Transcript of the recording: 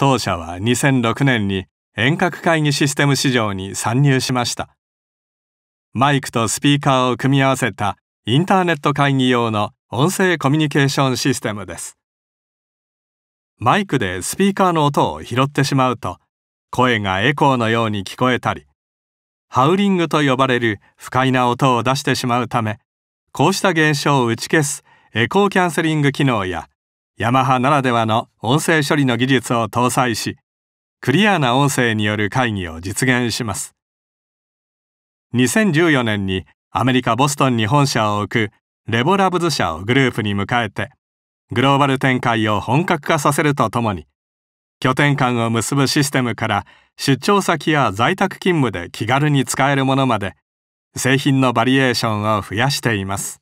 当社は2006年に遠隔会議システム市場に参入しましたマイクとスピーカーを組み合わせたインターネット会議用の音声コミュニケーションシステムですマイクでスピーカーの音を拾ってしまうと声がエコーのように聞こえたりハウリングと呼ばれる不快な音を出してしまうためこうした現象を打ち消すエコーキャンセリング機能やヤマハならではの音声処理の技術を搭載しクリアな音声による会議を実現します2014年にアメリカ・ボストンに本社を置くレボラブズ社をグループに迎えてグローバル展開を本格化させるとともに拠点間を結ぶシステムから出張先や在宅勤務で気軽に使えるものまで製品のバリエーションを増やしています。